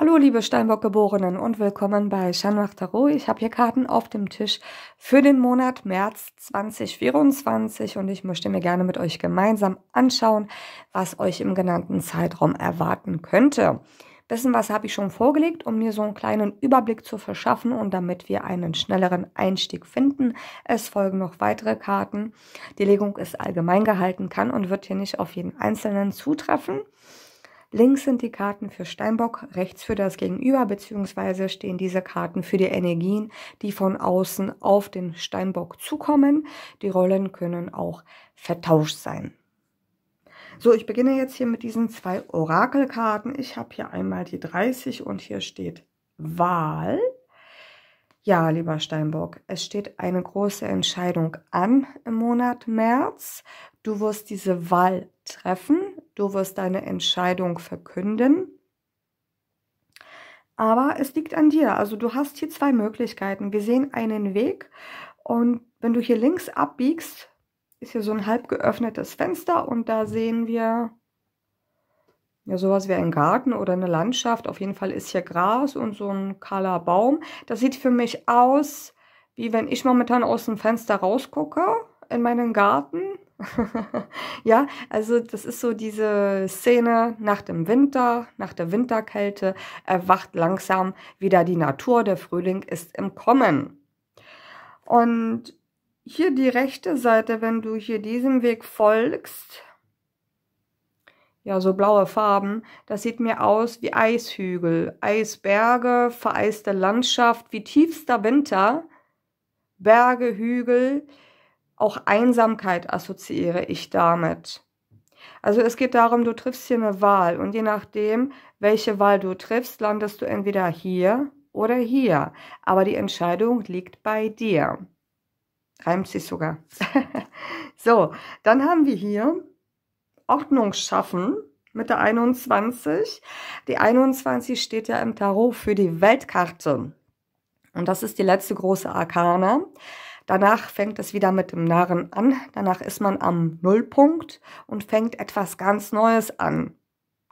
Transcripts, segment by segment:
Hallo liebe Steinbock-Geborenen und willkommen bei Shanwach Tarot. Ich habe hier Karten auf dem Tisch für den Monat März 2024 und ich möchte mir gerne mit euch gemeinsam anschauen, was euch im genannten Zeitraum erwarten könnte. Wissen was habe ich schon vorgelegt, um mir so einen kleinen Überblick zu verschaffen und damit wir einen schnelleren Einstieg finden. Es folgen noch weitere Karten. Die Legung ist allgemein gehalten, kann und wird hier nicht auf jeden Einzelnen zutreffen. Links sind die Karten für Steinbock, rechts für das Gegenüber, beziehungsweise stehen diese Karten für die Energien, die von außen auf den Steinbock zukommen. Die Rollen können auch vertauscht sein. So, ich beginne jetzt hier mit diesen zwei Orakelkarten. Ich habe hier einmal die 30 und hier steht Wahl. Ja, lieber Steinbock, es steht eine große Entscheidung an im Monat März. Du wirst diese Wahl treffen Du wirst deine Entscheidung verkünden. Aber es liegt an dir. Also du hast hier zwei Möglichkeiten. Wir sehen einen Weg und wenn du hier links abbiegst, ist hier so ein halb geöffnetes Fenster und da sehen wir ja, sowas wie ein Garten oder eine Landschaft. Auf jeden Fall ist hier Gras und so ein kahler Baum. Das sieht für mich aus, wie wenn ich momentan aus dem Fenster rausgucke in meinen Garten ja, also das ist so diese Szene nach dem Winter, nach der Winterkälte erwacht langsam wieder die Natur, der Frühling ist im Kommen. Und hier die rechte Seite, wenn du hier diesem Weg folgst, ja, so blaue Farben, das sieht mir aus wie Eishügel, Eisberge, vereiste Landschaft, wie tiefster Winter, Berge, Hügel, auch Einsamkeit assoziiere ich damit. Also es geht darum, du triffst hier eine Wahl und je nachdem, welche Wahl du triffst, landest du entweder hier oder hier. Aber die Entscheidung liegt bei dir. Reimt sich sogar. so, dann haben wir hier Ordnung schaffen mit der 21. Die 21 steht ja im Tarot für die Weltkarte. Und das ist die letzte große Arkane. Danach fängt es wieder mit dem Narren an. Danach ist man am Nullpunkt und fängt etwas ganz Neues an.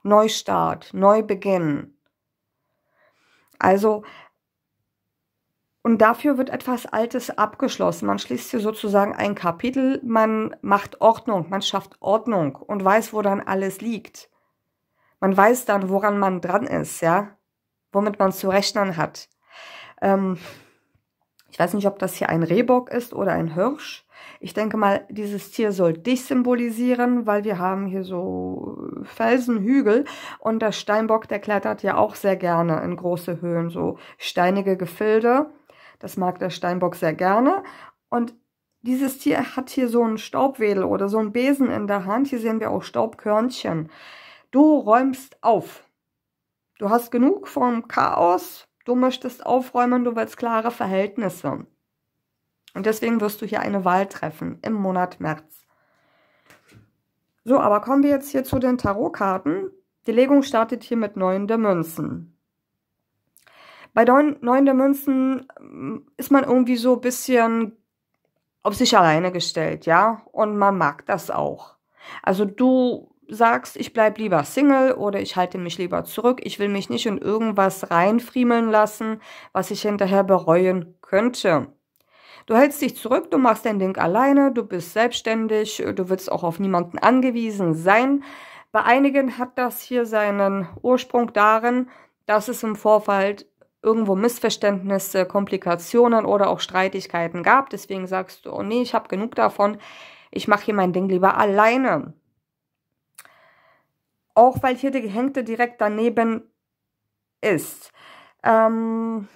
Neustart, Neubeginn. Also, und dafür wird etwas Altes abgeschlossen. Man schließt hier sozusagen ein Kapitel, man macht Ordnung, man schafft Ordnung und weiß, wo dann alles liegt. Man weiß dann, woran man dran ist, ja, womit man zu rechnen hat. Ähm, ich weiß nicht, ob das hier ein Rehbock ist oder ein Hirsch. Ich denke mal, dieses Tier soll dich symbolisieren, weil wir haben hier so äh, Felsenhügel und der Steinbock, der klettert ja auch sehr gerne in große Höhen, so steinige Gefilde. Das mag der Steinbock sehr gerne. Und dieses Tier hat hier so einen Staubwedel oder so einen Besen in der Hand. Hier sehen wir auch Staubkörnchen. Du räumst auf. Du hast genug vom Chaos, Du möchtest aufräumen, du willst klare Verhältnisse. Und deswegen wirst du hier eine Wahl treffen im Monat März. So, aber kommen wir jetzt hier zu den Tarotkarten. Die Legung startet hier mit neun der Münzen. Bei neun der Münzen mm, ist man irgendwie so ein bisschen auf sich alleine gestellt, ja? Und man mag das auch. Also du sagst, ich bleib lieber Single oder ich halte mich lieber zurück, ich will mich nicht in irgendwas reinfriemeln lassen, was ich hinterher bereuen könnte. Du hältst dich zurück, du machst dein Ding alleine, du bist selbstständig, du willst auch auf niemanden angewiesen sein. Bei einigen hat das hier seinen Ursprung darin, dass es im Vorfeld irgendwo Missverständnisse, Komplikationen oder auch Streitigkeiten gab. Deswegen sagst du, oh nee, ich habe genug davon, ich mache hier mein Ding lieber alleine auch weil hier die Gehängte direkt daneben ist. Ähm,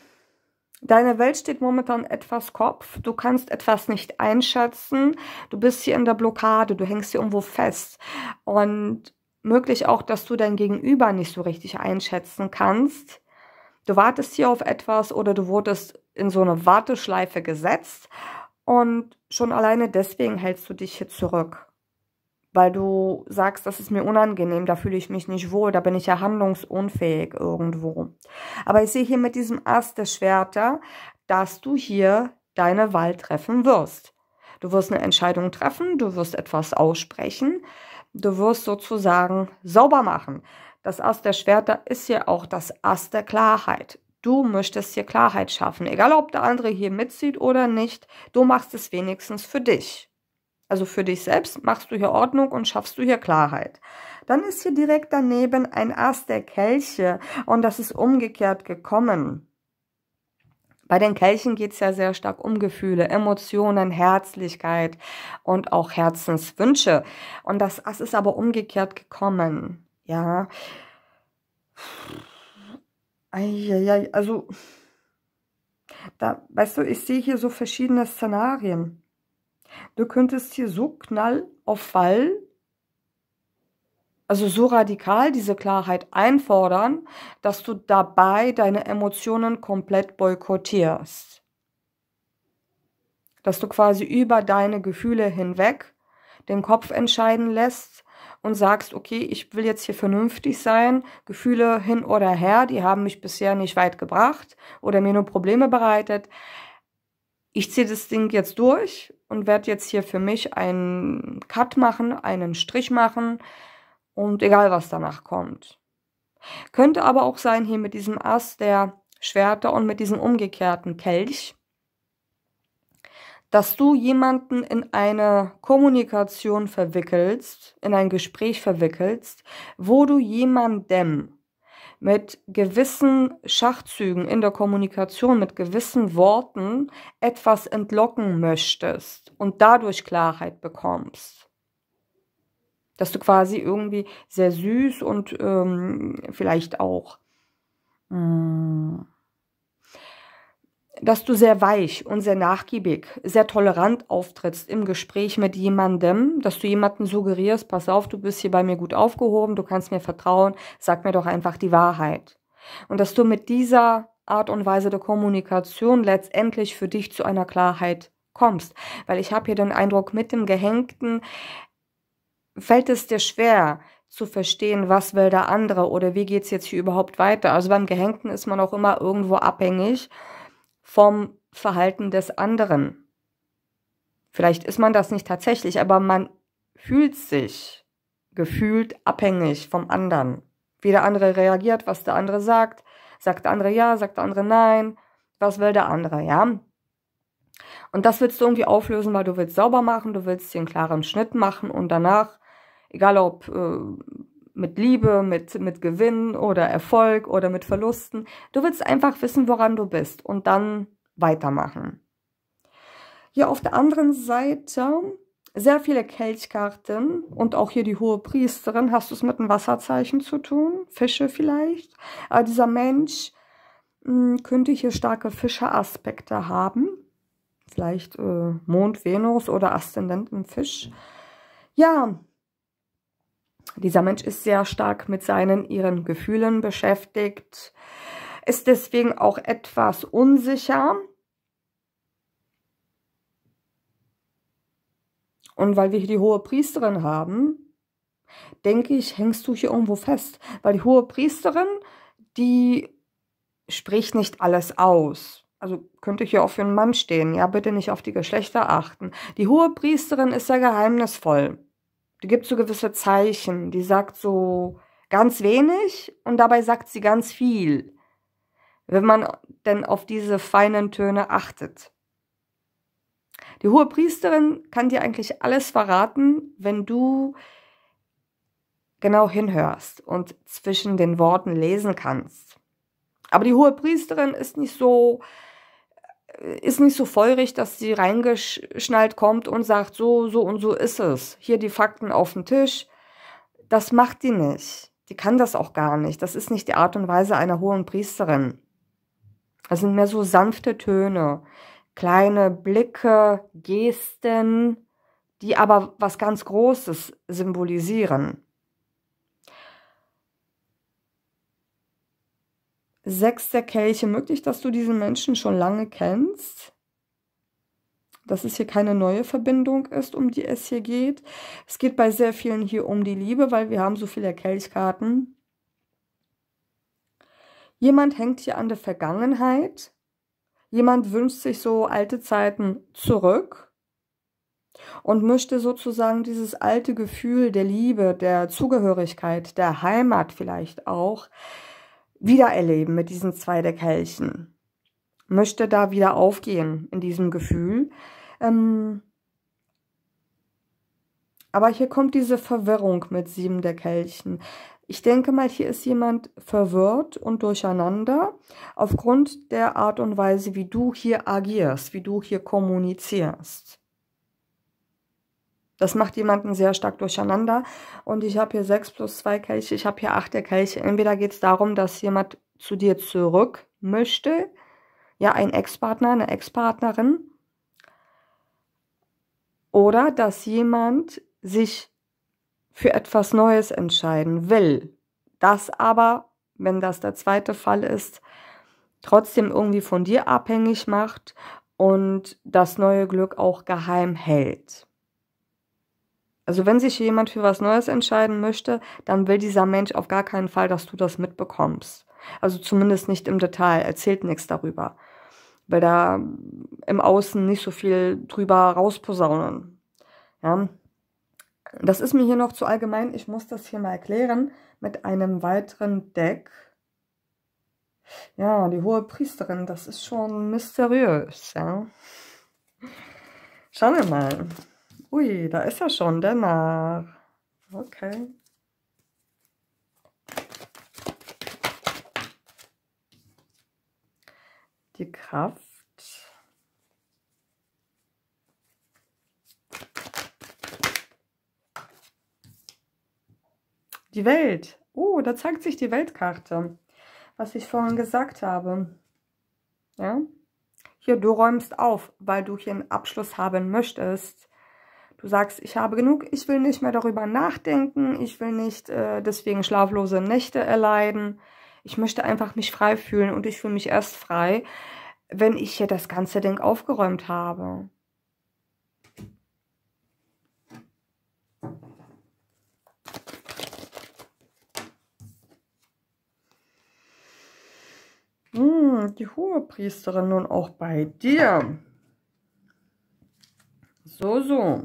deine Welt steht momentan etwas Kopf. Du kannst etwas nicht einschätzen. Du bist hier in der Blockade. Du hängst hier irgendwo fest. Und möglich auch, dass du dein Gegenüber nicht so richtig einschätzen kannst. Du wartest hier auf etwas oder du wurdest in so eine Warteschleife gesetzt und schon alleine deswegen hältst du dich hier zurück weil du sagst, das ist mir unangenehm, da fühle ich mich nicht wohl, da bin ich ja handlungsunfähig irgendwo. Aber ich sehe hier mit diesem Ast der Schwerter, dass du hier deine Wahl treffen wirst. Du wirst eine Entscheidung treffen, du wirst etwas aussprechen, du wirst sozusagen sauber machen. Das Ast der Schwerter ist hier auch das Ast der Klarheit. Du möchtest hier Klarheit schaffen, egal ob der andere hier mitzieht oder nicht, du machst es wenigstens für dich. Also für dich selbst machst du hier Ordnung und schaffst du hier Klarheit. Dann ist hier direkt daneben ein Ast der Kelche und das ist umgekehrt gekommen. Bei den Kelchen geht es ja sehr stark um Gefühle, Emotionen, Herzlichkeit und auch Herzenswünsche. Und das Ast ist aber umgekehrt gekommen. Ja. Eieiei, Also, da, weißt du, ich sehe hier so verschiedene Szenarien. Du könntest hier so knall auf Fall, also so radikal diese Klarheit einfordern, dass du dabei deine Emotionen komplett boykottierst. Dass du quasi über deine Gefühle hinweg den Kopf entscheiden lässt und sagst, okay, ich will jetzt hier vernünftig sein, Gefühle hin oder her, die haben mich bisher nicht weit gebracht oder mir nur Probleme bereitet. Ich ziehe das Ding jetzt durch und werde jetzt hier für mich einen Cut machen, einen Strich machen und egal was danach kommt. Könnte aber auch sein hier mit diesem Ast der Schwerter und mit diesem umgekehrten Kelch, dass du jemanden in eine Kommunikation verwickelst, in ein Gespräch verwickelst, wo du jemandem mit gewissen Schachzügen in der Kommunikation, mit gewissen Worten etwas entlocken möchtest und dadurch Klarheit bekommst. Dass du quasi irgendwie sehr süß und ähm, vielleicht auch mh, hm, dass du sehr weich und sehr nachgiebig, sehr tolerant auftrittst im Gespräch mit jemandem, dass du jemanden suggerierst, pass auf, du bist hier bei mir gut aufgehoben, du kannst mir vertrauen, sag mir doch einfach die Wahrheit. Und dass du mit dieser Art und Weise der Kommunikation letztendlich für dich zu einer Klarheit kommst. Weil ich habe hier den Eindruck, mit dem Gehängten fällt es dir schwer, zu verstehen, was will der andere oder wie geht's jetzt hier überhaupt weiter. Also beim Gehängten ist man auch immer irgendwo abhängig vom Verhalten des anderen. Vielleicht ist man das nicht tatsächlich, aber man fühlt sich gefühlt abhängig vom anderen. Wie der andere reagiert, was der andere sagt. Sagt der andere ja, sagt der andere nein. Was will der andere, ja? Und das willst du irgendwie auflösen, weil du willst sauber machen, du willst den klaren Schnitt machen und danach, egal ob äh, mit Liebe, mit, mit Gewinn oder Erfolg oder mit Verlusten. Du willst einfach wissen, woran du bist und dann weitermachen. Hier auf der anderen Seite sehr viele Kelchkarten und auch hier die hohe Priesterin. Hast du es mit einem Wasserzeichen zu tun? Fische vielleicht? Aber dieser Mensch mh, hm, könnte hier starke Fischeraspekte haben. Vielleicht äh, Mond, Venus oder Aszendent im Fisch. Ja, dieser Mensch ist sehr stark mit seinen, ihren Gefühlen beschäftigt, ist deswegen auch etwas unsicher. Und weil wir hier die hohe Priesterin haben, denke ich, hängst du hier irgendwo fest. Weil die hohe Priesterin, die spricht nicht alles aus. Also könnte ich hier auch für einen Mann stehen. Ja, bitte nicht auf die Geschlechter achten. Die hohe Priesterin ist ja geheimnisvoll. Du gibst so gewisse Zeichen, die sagt so ganz wenig und dabei sagt sie ganz viel, wenn man denn auf diese feinen Töne achtet. Die hohe Priesterin kann dir eigentlich alles verraten, wenn du genau hinhörst und zwischen den Worten lesen kannst. Aber die hohe Priesterin ist nicht so ist nicht so feurig, dass sie reingeschnallt kommt und sagt, so, so und so ist es. Hier die Fakten auf dem Tisch. Das macht die nicht. Die kann das auch gar nicht. Das ist nicht die Art und Weise einer hohen Priesterin. Das sind mehr so sanfte Töne, kleine Blicke, Gesten, die aber was ganz Großes symbolisieren. Sechs der Kelche. Möglich, dass du diesen Menschen schon lange kennst. Dass es hier keine neue Verbindung ist, um die es hier geht. Es geht bei sehr vielen hier um die Liebe, weil wir haben so viele Kelchkarten. Jemand hängt hier an der Vergangenheit. Jemand wünscht sich so alte Zeiten zurück und möchte sozusagen dieses alte Gefühl der Liebe, der Zugehörigkeit, der Heimat vielleicht auch wiedererleben mit diesen zwei der Kelchen. Möchte da wieder aufgehen in diesem Gefühl. Ähm aber hier kommt diese Verwirrung mit sieben der Kelchen. Ich denke mal, hier ist jemand verwirrt und durcheinander aufgrund der Art und Weise, wie du hier agierst, wie du hier kommunizierst. Das macht jemanden sehr stark durcheinander. Und ich habe hier sechs plus zwei Kelche, ich habe hier acht der Kelche. Entweder geht es darum, dass jemand zu dir zurück möchte, ja, ein Ex-Partner, eine Ex-Partnerin, oder dass jemand sich für etwas Neues entscheiden will. Das aber, wenn das der zweite Fall ist, trotzdem irgendwie von dir abhängig macht und das neue Glück auch geheim hält. Also wenn sich jemand für was Neues entscheiden möchte, dann will dieser Mensch auf gar keinen Fall, dass du das mitbekommst. Also zumindest nicht im Detail, erzählt nichts darüber. Weil da im Außen nicht so viel drüber rausposaunen. Ja. Das ist mir hier noch zu allgemein. Ich muss das hier mal erklären mit einem weiteren Deck. Ja, die hohe Priesterin, das ist schon mysteriös. Ja. Schauen wir mal. Ui, da ist er schon, der Narr. Okay. Die Kraft. Die Welt. Oh, da zeigt sich die Weltkarte, was ich vorhin gesagt habe. Ja? Hier, du räumst auf, weil du hier einen Abschluss haben möchtest. Du sagst, ich habe genug, ich will nicht mehr darüber nachdenken, ich will nicht äh, deswegen schlaflose Nächte erleiden. Ich möchte einfach mich frei fühlen und ich fühle mich erst frei, wenn ich hier das ganze Ding aufgeräumt habe. Hm, die hohe Priesterin nun auch bei dir. So, so.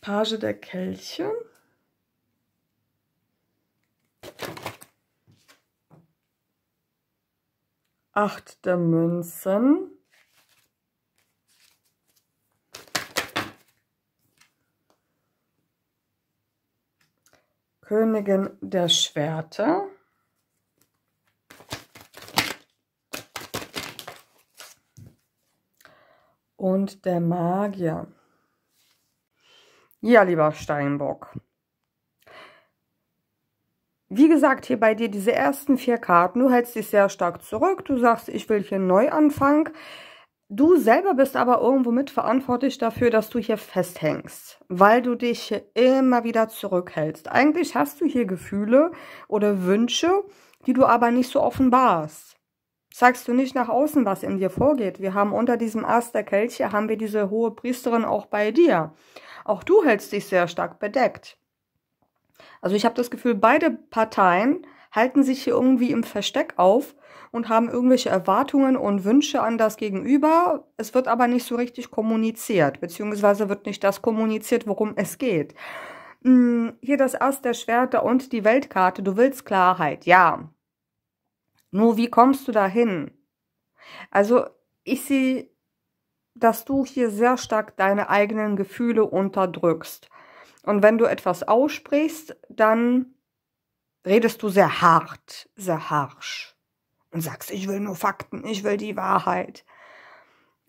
Page der Kelche. Acht der Münzen. Königin der Schwerter. und der Magier. Ja, lieber Steinbock. Wie gesagt, hier bei dir diese ersten vier Karten, du hältst dich sehr stark zurück, du sagst, ich will hier neu anfangen. Du selber bist aber irgendwo mitverantwortlich dafür, dass du hier festhängst, weil du dich hier immer wieder zurückhältst. Eigentlich hast du hier Gefühle oder Wünsche, die du aber nicht so offenbarst sagst du nicht nach außen, was in dir vorgeht. Wir haben unter diesem Ast der Kelche, haben wir diese hohe Priesterin auch bei dir. Auch du hältst dich sehr stark bedeckt. Also ich habe das Gefühl, beide Parteien halten sich hier irgendwie im Versteck auf und haben irgendwelche Erwartungen und Wünsche an das Gegenüber. Es wird aber nicht so richtig kommuniziert, beziehungsweise wird nicht das kommuniziert, worum es geht. Hm, hier das Ast der Schwerter und die Weltkarte. Du willst Klarheit, ja. Nur wie kommst du dahin? Also ich sehe, dass du hier sehr stark deine eigenen Gefühle unterdrückst. Und wenn du etwas aussprichst, dann redest du sehr hart, sehr harsch und sagst, ich will nur Fakten, ich will die Wahrheit.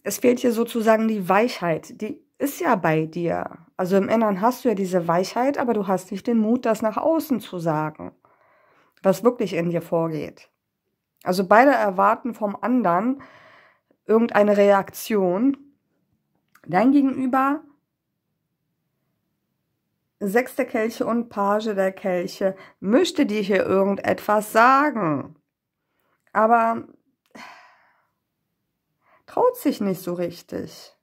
Es fehlt hier sozusagen die Weichheit, die ist ja bei dir. Also im Inneren hast du ja diese Weichheit, aber du hast nicht den Mut, das nach außen zu sagen, was wirklich in dir vorgeht. Also beide erwarten vom anderen irgendeine Reaktion. Dein Gegenüber, Sechs der Kelche und Page der Kelche, möchte dir hier irgendetwas sagen. Aber traut sich nicht so richtig.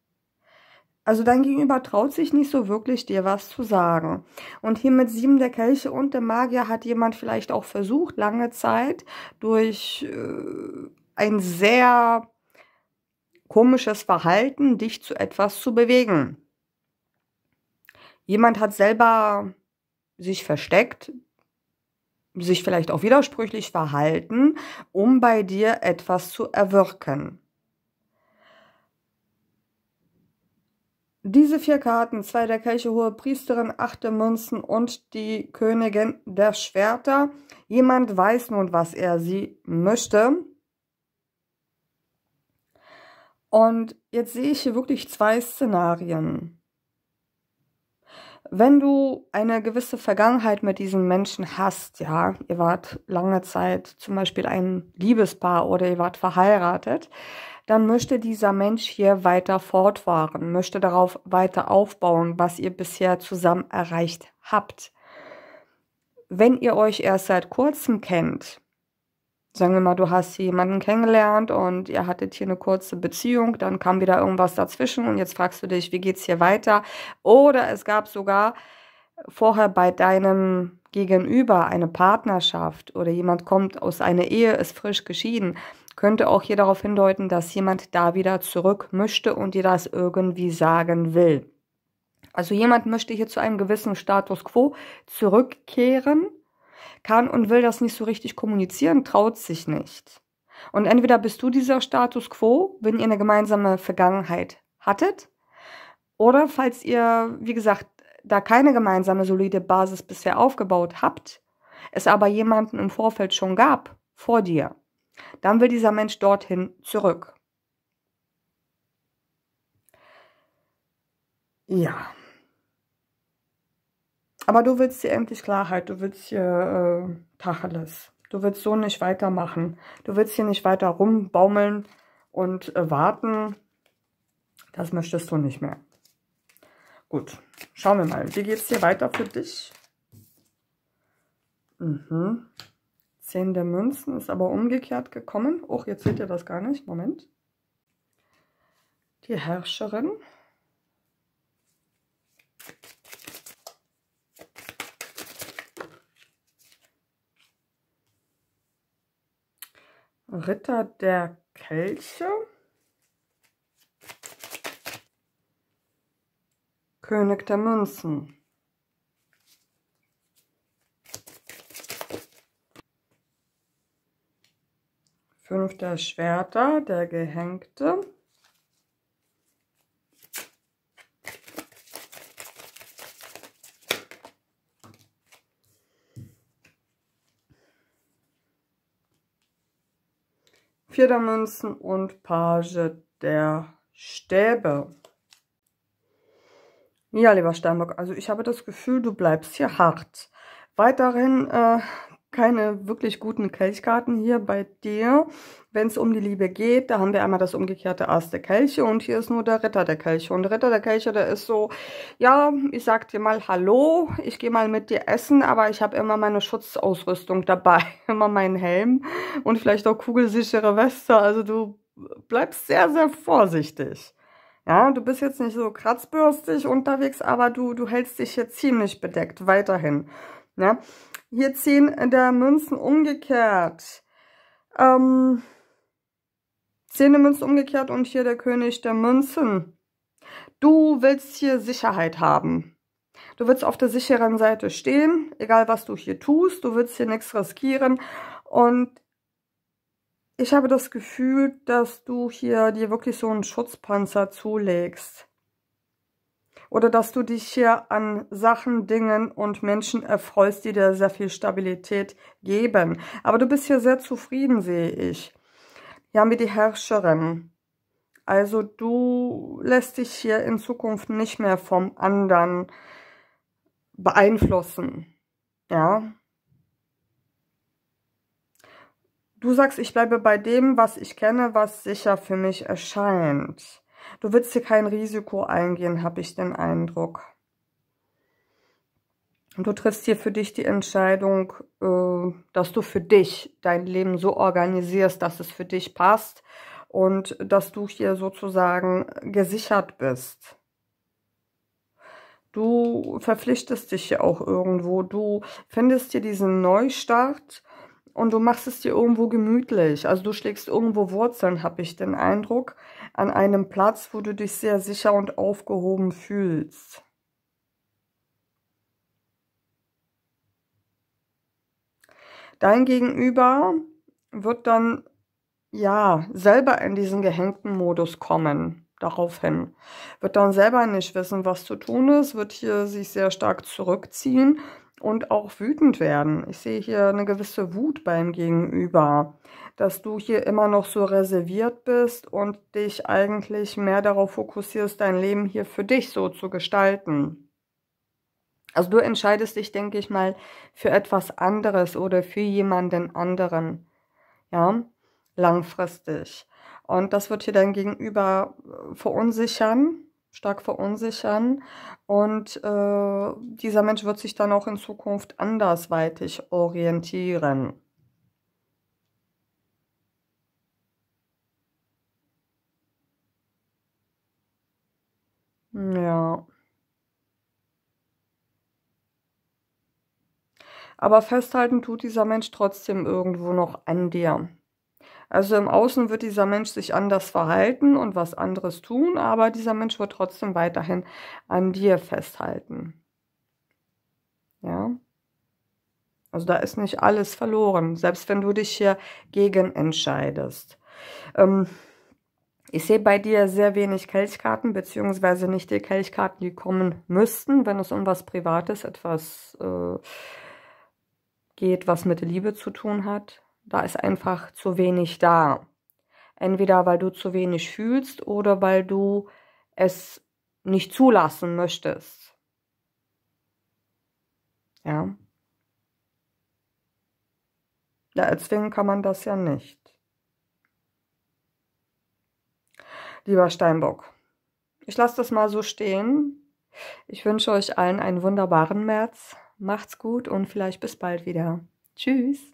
Also dein Gegenüber traut sich nicht so wirklich, dir was zu sagen. Und hier mit sieben der Kelche und dem Magier hat jemand vielleicht auch versucht, lange Zeit durch äh, ein sehr komisches Verhalten, dich zu etwas zu bewegen. Jemand hat selber sich versteckt, sich vielleicht auch widersprüchlich verhalten, um bei dir etwas zu erwirken. Diese vier Karten, zwei der Kelche Hohe Priesterin, acht der Münzen und die Königin der Schwerter. Jemand weiß nun, was er sie möchte. Und jetzt sehe ich hier wirklich zwei Szenarien. Wenn du eine gewisse Vergangenheit mit diesen Menschen hast, ja, ihr wart lange Zeit zum Beispiel ein Liebespaar oder ihr wart verheiratet, dann möchte dieser Mensch hier weiter fortfahren, möchte darauf weiter aufbauen, was ihr bisher zusammen erreicht habt. Wenn ihr euch erst seit kurzem kennt, sagen wir mal, du hast jemanden kennengelernt und ihr hattet hier eine kurze Beziehung, dann kam wieder irgendwas dazwischen und jetzt fragst du dich, wie geht's hier weiter? Oder es gab sogar vorher bei deinem Gegenüber eine Partnerschaft oder jemand kommt aus einer Ehe, ist frisch geschieden könnte auch hier darauf hindeuten, dass jemand da wieder zurück möchte und dir das irgendwie sagen will. Also jemand möchte hier zu einem gewissen Status quo zurückkehren, kann und will das nicht so richtig kommunizieren, traut sich nicht. Und entweder bist du dieser Status quo, wenn ihr eine gemeinsame Vergangenheit hattet, oder falls ihr, wie gesagt, da keine gemeinsame solide Basis bisher aufgebaut habt, es aber jemanden im Vorfeld schon gab, vor dir, dann will dieser Mensch dorthin zurück. Ja. Aber du willst hier endlich Klarheit, du willst hier äh, Tacheles. Du willst so nicht weitermachen. Du willst hier nicht weiter rumbaumeln und äh, warten. Das möchtest du nicht mehr. Gut, schauen wir mal. Wie geht es hier weiter für dich? Mhm. Zehn der Münzen ist aber umgekehrt gekommen. Och, jetzt seht ihr das gar nicht. Moment. Die Herrscherin. Ritter der Kelche. König der Münzen. Fünf der Schwerter, der Gehängte. Vier der Münzen und Page der Stäbe. Ja, lieber Steinbock, also ich habe das Gefühl, du bleibst hier hart. Weiterhin äh, keine wirklich guten Kelchkarten hier bei dir. Wenn es um die Liebe geht, da haben wir einmal das umgekehrte Ast der Kelche und hier ist nur der Ritter der Kelche. Und der Ritter der Kelche, der ist so, ja, ich sag dir mal Hallo, ich gehe mal mit dir essen, aber ich habe immer meine Schutzausrüstung dabei, immer meinen Helm und vielleicht auch kugelsichere Weste. Also du bleibst sehr, sehr vorsichtig. Ja, du bist jetzt nicht so kratzbürstig unterwegs, aber du, du hältst dich hier ziemlich bedeckt, weiterhin. Ja, hier zehn der Münzen umgekehrt. Ähm, 10 der Münzen umgekehrt und hier der König der Münzen. Du willst hier Sicherheit haben. Du willst auf der sicheren Seite stehen, egal was du hier tust. Du willst hier nichts riskieren. Und ich habe das Gefühl, dass du hier dir wirklich so einen Schutzpanzer zulegst oder dass du dich hier an Sachen, Dingen und Menschen erfreust, die dir sehr viel Stabilität geben. Aber du bist hier sehr zufrieden, sehe ich. Ja, mit die Herrscherin. Also du lässt dich hier in Zukunft nicht mehr vom anderen beeinflussen. Ja. Du sagst, ich bleibe bei dem, was ich kenne, was sicher für mich erscheint. Du willst hier kein Risiko eingehen, habe ich den Eindruck. Du triffst hier für dich die Entscheidung, äh, dass du für dich dein Leben so organisierst, dass es für dich passt und dass du hier sozusagen gesichert bist. Du verpflichtest dich hier auch irgendwo. Du findest hier diesen Neustart und du machst es dir irgendwo gemütlich. Also du schlägst irgendwo Wurzeln, habe ich den Eindruck an einem Platz, wo du dich sehr sicher und aufgehoben fühlst. Dein Gegenüber wird dann ja selber in diesen gehängten Modus kommen. Daraufhin wird dann selber nicht wissen, was zu tun ist, wird hier sich sehr stark zurückziehen, und auch wütend werden. Ich sehe hier eine gewisse Wut beim Gegenüber, dass du hier immer noch so reserviert bist und dich eigentlich mehr darauf fokussierst, dein Leben hier für dich so zu gestalten. Also du entscheidest dich, denke ich mal, für etwas anderes oder für jemanden anderen. Ja, langfristig. Und das wird hier dein Gegenüber äh, verunsichern stark verunsichern. Und äh, dieser Mensch wird sich dann auch in Zukunft andersweitig orientieren. Ja. Aber festhalten tut dieser Mensch trotzdem irgendwo noch an dir. Also im Außen wird dieser Mensch sich anders verhalten und was anderes tun, aber dieser Mensch wird trotzdem weiterhin an dir festhalten. Ja. Also da ist nicht alles verloren, selbst wenn du dich hier gegen entscheidest. Ähm, ich sehe bei dir sehr wenig Kelchkarten, beziehungsweise nicht die Kelchkarten, die kommen müssten, wenn es um was Privates, etwas äh, geht, was mit Liebe zu tun hat. Da ist einfach zu wenig da. Entweder weil du zu wenig fühlst oder weil du es nicht zulassen möchtest. Ja. Ja, erzwingen kann man das ja nicht. Lieber Steinbock, ich lasse das mal so stehen. Ich wünsche euch allen einen wunderbaren März. Macht's gut und vielleicht bis bald wieder. Tschüss.